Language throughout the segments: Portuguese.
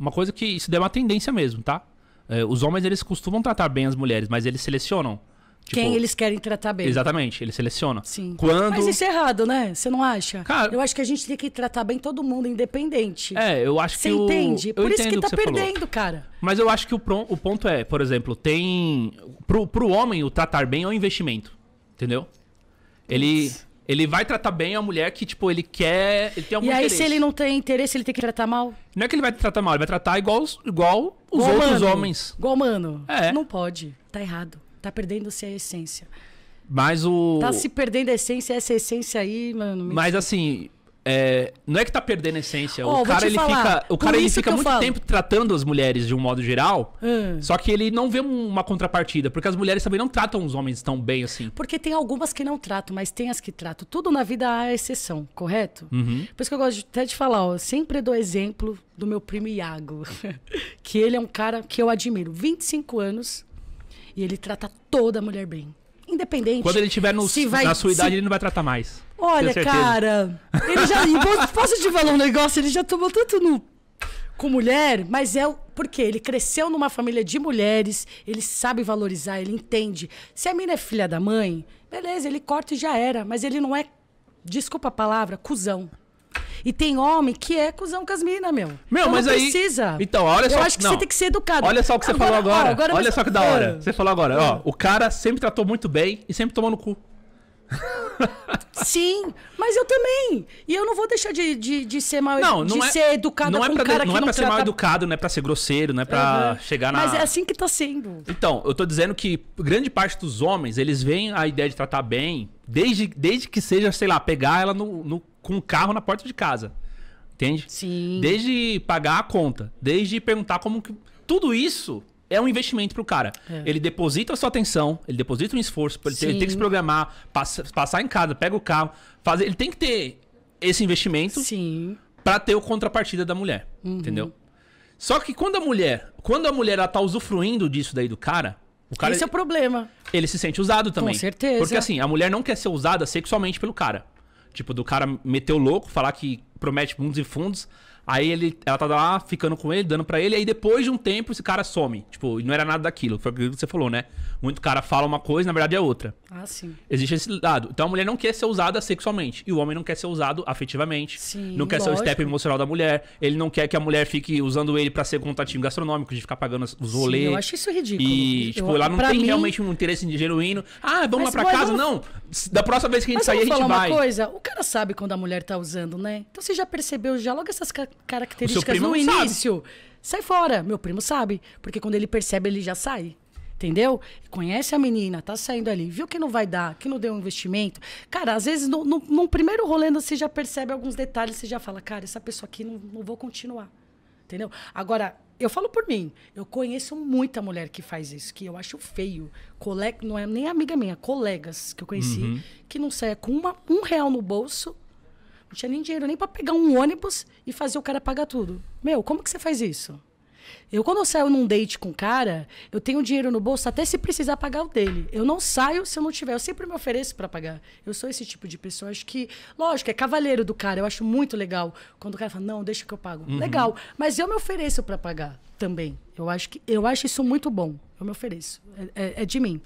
Uma coisa que isso deu uma tendência mesmo, tá? É, os homens, eles costumam tratar bem as mulheres, mas eles selecionam. Tipo, Quem eles querem tratar bem. Exatamente, eles selecionam. Sim. Quando... Mas isso é errado, né? Você não acha? Cara, eu acho que a gente tem que tratar bem todo mundo, independente. É, eu acho você que. Você entende? Eu por isso que tá perdendo, falou. cara. Mas eu acho que o, o ponto é, por exemplo, tem. Pro, pro homem, o tratar bem é um investimento. Entendeu? Ele. Isso. Ele vai tratar bem a mulher que, tipo, ele quer. Ele tem algum E aí, interesse. se ele não tem interesse, ele tem que tratar mal? Não é que ele vai tratar mal, ele vai tratar igual, igual os igual outros mano. homens. Igual, mano. É. Não pode. Tá errado. Tá perdendo-se a essência. Mas o. Tá se perdendo a essência, essa essência aí, mano. Mas assim, é, não é que tá perdendo a essência. Oh, o cara, ele falar. fica, o cara, ele fica muito tempo tratando as mulheres de um modo geral. Hum. Só que ele não vê uma contrapartida. Porque as mulheres também não tratam os homens tão bem assim. Porque tem algumas que não tratam, mas tem as que tratam. Tudo na vida há exceção, correto? Uhum. Por isso que eu gosto até de falar. Ó, sempre dou exemplo do meu primo Iago. que ele é um cara que eu admiro. 25 anos. E ele trata toda mulher bem independente. Quando ele tiver no, vai, na sua idade, se... ele não vai tratar mais. Olha, cara, ele já. posso te falar um negócio? Ele já tomou tanto no com mulher, mas é porque ele cresceu numa família de mulheres, ele sabe valorizar, ele entende. Se a mina é filha da mãe, beleza, ele corta e já era, mas ele não é, desculpa a palavra, cuzão. E tem homem que é cuzão com as minas, meu. Meu, então mas não aí. precisa. Então, olha só. Eu acho que não. você tem que ser educado. Olha só o que você falou agora. Ó, agora olha mas... só que da hora. Ah. Você falou agora, ó. O cara sempre tratou muito bem e sempre tomou no cu. Sim, mas eu também. E eu não vou deixar de, de, de ser mal não, não de é, ser educado não é pra, um cara é pra não ser trata... mal educado, não é pra ser grosseiro, não é pra uhum. chegar na. Mas é assim que tá sendo. Então, eu tô dizendo que grande parte dos homens, eles veem a ideia de tratar bem, desde, desde que seja, sei lá, pegar ela no, no com o carro na porta de casa. Entende? Sim. Desde pagar a conta, desde perguntar como que. Tudo isso é um investimento pro cara. É. Ele deposita a sua atenção, ele deposita um esforço, ele tem, ele tem, que se programar, passa, passar em casa, pega o carro, fazer. Ele tem que ter esse investimento para pra ter o contrapartida da mulher. Uhum. Entendeu? Só que quando a mulher, quando a mulher ela tá usufruindo disso daí do cara, o cara Esse ele, é o problema. Ele se sente usado também. Com certeza. Porque assim, a mulher não quer ser usada sexualmente pelo cara. Tipo, do cara meter o louco, falar que promete mundos e fundos. Aí ele, ela tá lá ficando com ele, dando para ele, aí depois de um tempo esse cara some. Tipo, não era nada daquilo. Foi o que você falou, né? Muito cara fala uma coisa, na verdade é outra. Ah, sim. Existe esse lado. Então a mulher não quer ser usada sexualmente. E o homem não quer ser usado afetivamente. Sim, não quer lógico. ser o step emocional da mulher. Ele não quer que a mulher fique usando ele para ser contatinho gastronômico, de ficar pagando os rolês. Sim, eu acho isso ridículo. E, tipo, eu, lá não tem mim... realmente um interesse genuíno. Ah, vamos Mas, lá pra casa? Não. Da próxima vez que a gente Mas sair, a gente falar vai. uma coisa, o cara sabe quando a mulher tá usando, né? Então você já percebeu já logo essas características características no início, sabe. sai fora. Meu primo sabe, porque quando ele percebe, ele já sai. Entendeu? Conhece a menina, tá saindo ali, viu que não vai dar, que não deu um investimento. Cara, às vezes, no, no, primeiro rolê, você já percebe alguns detalhes, você já fala, cara, essa pessoa aqui não, não vou continuar. Entendeu? Agora, eu falo por mim. Eu conheço muita mulher que faz isso, que eu acho feio. Colega, não é nem amiga minha, colegas que eu conheci, uhum. que não sai com uma, um real no bolso não tinha nem dinheiro nem para pegar um ônibus e fazer o cara pagar tudo. Meu, como que você faz isso? Eu, quando eu saio num date com um cara, eu tenho dinheiro no bolso até se precisar pagar o dele. Eu não saio se eu não tiver. Eu sempre me ofereço para pagar. Eu sou esse tipo de pessoa. Acho que, lógico, é cavaleiro do cara. Eu acho muito legal quando o cara fala, não, deixa que eu pago. Uhum. Legal. Mas eu me ofereço para pagar também. Eu acho, que, eu acho isso muito bom. Eu me ofereço. É, é, é de mim.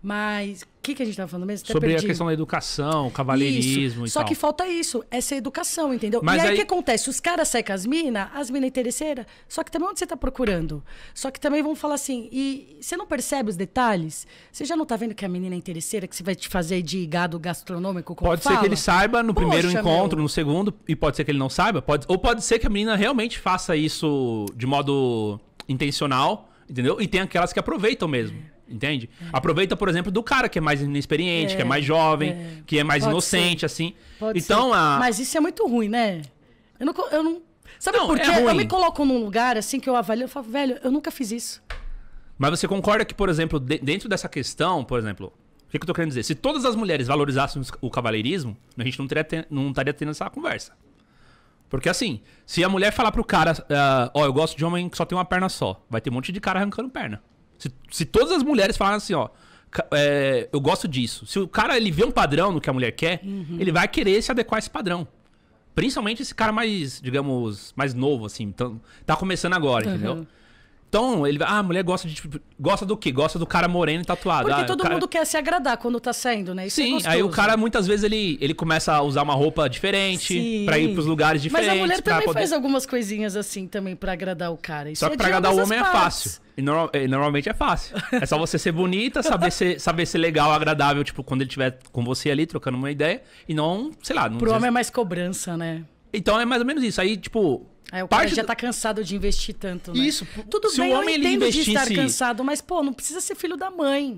Mas o que, que a gente estava falando mesmo? Até Sobre perdi. a questão da educação, cavaleirismo isso. e Só tal. que falta isso, essa educação, entendeu? Mas e aí o aí... que acontece? Os caras secam as minas, as minas é interesseiras, só que também onde você está procurando? Só que também vão falar assim, e você não percebe os detalhes? Você já não está vendo que a menina é interesseira, que você vai te fazer de gado gastronômico, Pode fala? ser que ele saiba no Poxa, primeiro encontro, meu... no segundo, e pode ser que ele não saiba, pode... ou pode ser que a menina realmente faça isso de modo intencional Entendeu? E tem aquelas que aproveitam mesmo. É. Entende? É. Aproveita, por exemplo, do cara que é mais inexperiente, que é, é. mais jovem, que é mais Pode inocente, ser. assim. Pode então, ser. A... Mas isso é muito ruim, né? Eu não. Eu não... Sabe não, por quê? eu me coloco num lugar assim que eu avalio, eu falo, velho, eu nunca fiz isso. Mas você concorda que, por exemplo, de, dentro dessa questão, por exemplo, o que, que, eu tô querendo dizer? Se todas as mulheres valorizassem o cavaleirismo, a gente não, teria, não estaria tendo essa conversa. Porque assim, se a mulher falar pro cara, ah, ó, uh, oh, eu gosto de homem que só tem uma perna só, vai ter um monte de cara arrancando perna. Se, se todas as mulheres falarem assim, ó, é, eu gosto disso. Se o cara ele vê um padrão no que a mulher quer, uhum. ele vai querer se adequar a esse padrão. Principalmente esse cara mais, digamos, mais novo, assim, tá, tá começando agora, uhum. entendeu? Então, ele Ah, a mulher gosta de. Tipo, gosta do quê? Gosta do cara moreno e tatuado. Porque ah, todo cara... mundo quer se agradar quando tá saindo, né? Isso é Sim, é aí o cara muitas vezes ele, ele começa a usar uma roupa diferente Sim. pra ir pros lugares diferentes. Mas a mulher também poder... faz algumas coisinhas assim também pra agradar o cara. Isso Só é que é pra agradar o homem é partes. é fácil. E, normal, e, normalmente é fácil. É só você ser bonita, saber ser, saber ser legal, agradável, tipo, quando ele estiver com você ali, trocando uma ideia. E não, sei lá. Não Pro homem é mais cobrança, né? Então é mais ou menos isso. Aí, tipo, é, o cara já tá cansado de investir tanto, né? Isso. Tudo se bem, o homem eu entendo ele de estar cansado, mas, pô, não precisa ser filho da mãe.